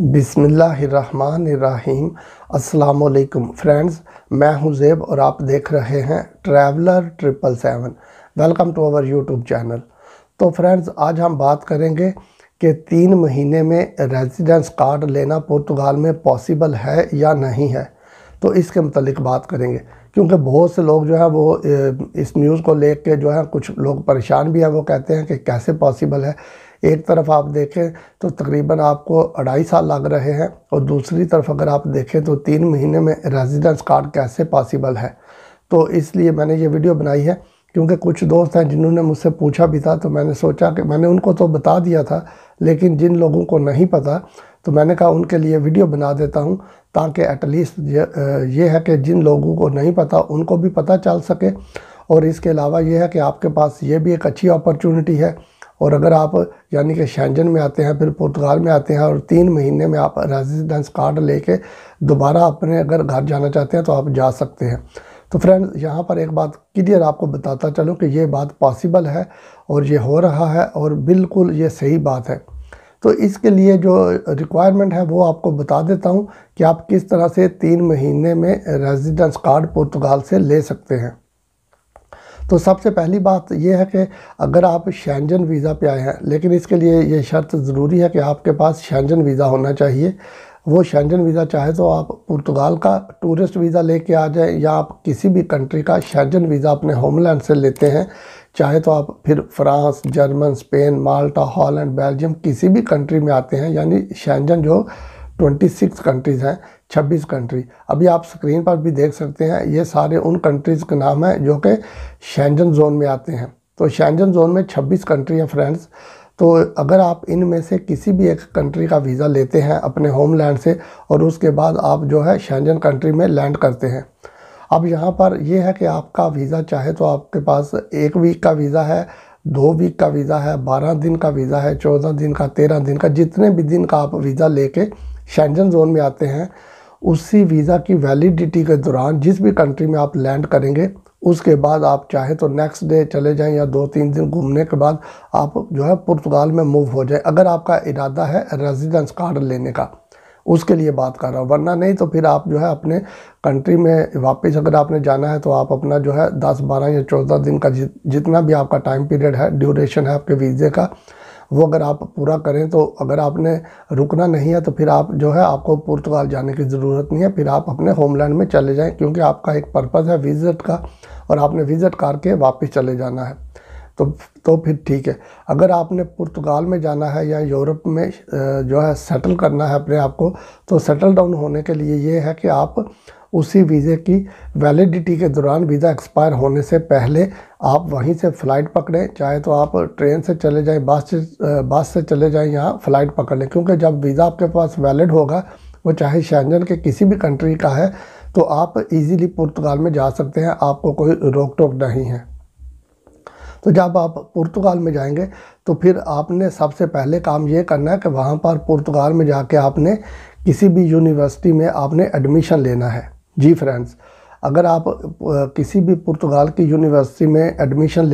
बिसमीम् अल्लाम फ्रेंड्स मैं हूं ज़ेब और आप देख रहे हैं traveller triple seven welcome to our YouTube channel तो फ्रेंड्स आज हम बात करेंगे कि तीन महीने में रेजिडेंस कार्ड लेना पुर्तगाल में पॉसिबल है या नहीं है तो इसके मतलब बात करेंगे क्योंकि बहुत से लोग जो है वो इस न्यूज़ को ले जो है कुछ लोग परेशान भी हैं वो कहते हैं कि कैसे पॉसिबल है एक तरफ आप देखें तो तकरीबन आपको अढ़ाई साल लग रहे हैं और दूसरी तरफ अगर आप देखें तो तीन महीने में रेजिडेंस कार्ड कैसे पॉसिबल है तो इसलिए मैंने ये वीडियो बनाई है क्योंकि कुछ दोस्त हैं जिन्होंने मुझसे पूछा भी था तो मैंने सोचा कि मैंने उनको तो बता दिया था लेकिन जिन लोगों को नहीं पता तो मैंने कहा उनके लिए वीडियो बना देता हूं ताकि एटलीस्ट ये, ये है कि जिन लोगों को नहीं पता उनको भी पता चल सके और इसके अलावा यह है कि आपके पास ये भी एक अच्छी अपॉर्चुनिटी है और अगर आप यानी कि शेंजन में आते हैं फिर पुर्तगाल में आते हैं और तीन महीने में आप रेजिडेंस कार्ड लेके दोबारा अपने अगर घर जाना चाहते हैं तो आप जा सकते हैं तो फ्रेंड्स यहाँ पर एक बात क्लियर आपको बताता चलूँ कि ये बात पॉसिबल है और ये हो रहा है और बिल्कुल ये सही बात है तो इसके लिए जो रिक्वायरमेंट है वो आपको बता देता हूँ कि आप किस तरह से तीन महीने में रेजिडेंस कार्ड पुर्तगाल से ले सकते हैं तो सबसे पहली बात यह है कि अगर आप शैंजन वीज़ा पे आए हैं लेकिन इसके लिए ये शर्त ज़रूरी है कि आपके पास शैंजन वीज़ा होना चाहिए वो शैंजन वीज़ा चाहे तो आप पुर्तगाल का टूरिस्ट वीज़ा ले आ जाए या आप किसी भी कंट्री का शैंजन वीज़ा अपने होमलैंड से लेते हैं चाहे तो आप फिर France German Spain Malta Holland Belgium किसी भी कंट्री में आते हैं यानी शैंजन जो ट्वेंटी सिक्स कंट्रीज़ हैं छब्बीस कंट्री अभी आप स्क्रीन पर भी देख सकते हैं ये सारे उन कंट्रीज़ के नाम हैं जो कि शेंजन जोन में आते हैं तो शेंजन जोन में छब्बीस कंट्री हैं फ्रेंड्स तो अगर आप इन में से किसी भी एक कंट्री का वीज़ा लेते हैं अपने होमलैंड से और उसके बाद आप जो है शेंजन कंट्री में लैंड करते हैं अब यहाँ पर यह है कि आपका वीज़ा चाहे तो आपके पास एक वीक का वीज़ा है दो वीक का वीज़ा है बारह दिन का वीज़ा है चौदह दिन का तेरह दिन का जितने भी दिन का आप वीज़ा लेके शेंजन जोन में आते हैं उसी वीज़ा की वैलिडिटी के दौरान जिस भी कंट्री में आप लैंड करेंगे उसके बाद आप चाहें तो नेक्स्ट डे चले जाएं या दो तीन दिन घूमने के बाद आप जो है पुर्तगाल में मूव हो जाए अगर आपका इरादा है रेजिडेंस कार्ड लेने का उसके लिए बात कर रहा हूँ वरना नहीं तो फिर आप जो है अपने कंट्री में वापस अगर आपने जाना है तो आप अपना जो है दस बारह या चौदह दिन का जितना भी आपका टाइम पीरियड है ड्यूरेशन है आपके वीज़े का वो अगर आप पूरा करें तो अगर आपने रुकना नहीं है तो फिर आप जो है आपको पुर्तगाल जाने की ज़रूरत नहीं है फिर आप अपने होमलैंड में चले जाएँ क्योंकि आपका एक पर्पज़ है विज़िट का और आपने विज़िट करके वापस चले जाना है तो तो फिर ठीक है अगर आपने पुर्तगाल में जाना है या यूरोप में जो है सेटल करना है अपने आप को तो सेटल डाउन होने के लिए ये है कि आप उसी वीज़े की वैलिडिटी के दौरान वीज़ा एक्सपायर होने से पहले आप वहीं से फ़्लाइट पकड़ें चाहे तो आप ट्रेन से चले जाएं बस से बस से चले जाएं यहाँ फ़्लाइट पकड़ लें क्योंकि जब वीज़ा आपके पास वैलिड होगा वो चाहे शैंजन के किसी भी कंट्री का है तो आप इजीली पुर्तगाल में जा सकते हैं आपको कोई रोक टोक नहीं है तो जब आप पुर्तगाल में जाएंगे तो फिर आपने सबसे पहले काम ये करना है कि वहाँ पर पुर्तगाल में जाके आपने किसी भी यूनिवर्सिटी में आपने एडमिशन लेना है जी फ्रेंड्स अगर आप किसी भी पुर्तगाल की यूनिवर्सिटी में एडमिशन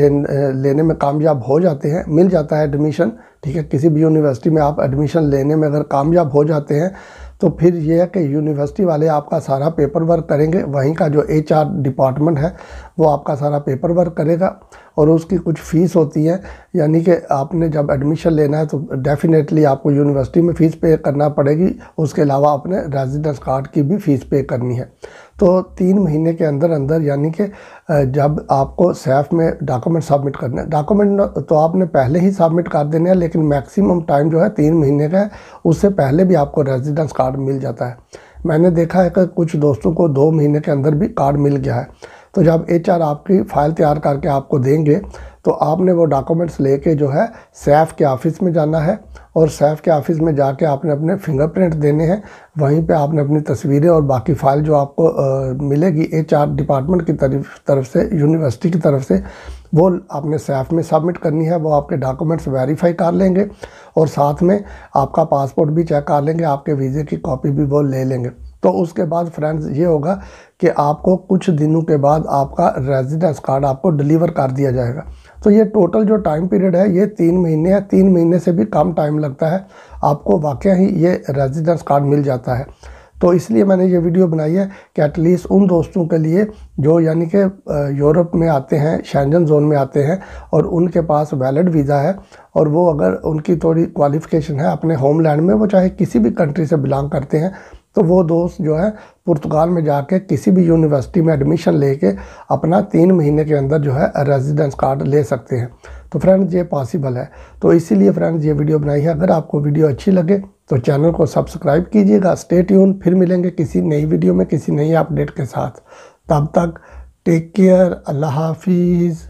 लेने में कामयाब हो जाते हैं मिल जाता है एडमिशन ठीक है किसी भी यूनिवर्सिटी में आप एडमिशन लेने में अगर कामयाब हो जाते हैं तो फिर ये है कि यूनिवर्सिटी वाले आपका सारा पेपर वर्क करेंगे वहीं का जो एच डिपार्टमेंट है वो आपका सारा पेपर वर्क करेगा और उसकी कुछ फ़ीस होती है यानी कि आपने जब एडमिशन लेना है तो डेफ़िनेटली आपको यूनिवर्सिटी में फ़ीस पे करना पड़ेगी उसके अलावा आपने रेजिडेंस कार्ड की भी फ़ीस पे करनी है तो तीन महीने के अंदर अंदर यानी कि जब आपको सैफ में डॉक्यूमेंट सबमिट करना है डॉक्यूमेंट तो आपने पहले ही सबमिट कर देने हैं लेकिन मैक्सिमम टाइम जो है तीन महीने का है उससे पहले भी आपको रेजिडेंस कार्ड मिल जाता है मैंने देखा है कि कुछ दोस्तों को दो महीने के अंदर भी कार्ड मिल गया है तो जब एच आपकी फ़ाइल तैयार करके आपको देंगे तो आपने वो डॉक्यूमेंट्स लेके जो है सैफ़ के ऑफ़िस में जाना है और सैफ़ के ऑफ़िस में जाके आपने अपने फिंगरप्रिंट देने हैं वहीं पे आपने अपनी तस्वीरें और बाकी फ़ाइल जो आपको आ, मिलेगी एच डिपार्टमेंट की तरफ तरफ से यूनिवर्सिटी की तरफ से वो आपने सैफ़ में सबमिट करनी है वो आपके डॉक्यूमेंट्स वेरीफाई कर लेंगे और साथ में आपका पासपोर्ट भी चेक कर लेंगे आपके वीज़े की कॉपी भी वो ले लेंगे तो उसके बाद फ्रेंड्स ये होगा कि आपको कुछ दिनों के बाद आपका रेजिडेंस कार्ड आपको डिलीवर कर दिया जाएगा तो ये टोटल जो टाइम पीरियड है ये तीन महीने है तीन महीने से भी कम टाइम लगता है आपको वाक़ ही ये रेजिडेंस कार्ड मिल जाता है तो इसलिए मैंने ये वीडियो बनाई है कि एटलीस्ट उन दोस्तों के लिए जो यानी कि यूरोप में आते हैं शैंजन जोन में आते हैं और उनके पास वैलिड वीज़ा है और वो अगर उनकी थोड़ी क्वालिफ़िकेशन है अपने होमलैंड में वो चाहे किसी भी कंट्री से बिलोंग करते हैं तो वो दोस्त जो है पुर्तगाल में जाके किसी भी यूनिवर्सिटी में एडमिशन लेके अपना तीन महीने के अंदर जो है रेजिडेंस कार्ड ले सकते हैं तो फ्रेंड्स ये पॉसिबल है तो इसीलिए फ्रेंड्स ये वीडियो बनाई है अगर आपको वीडियो अच्छी लगे तो चैनल को सब्सक्राइब कीजिएगा स्टे ट्यून फिर मिलेंगे किसी नई वीडियो में किसी नई अपडेट के साथ तब तक टेक केयर अल्लाह हाफिज़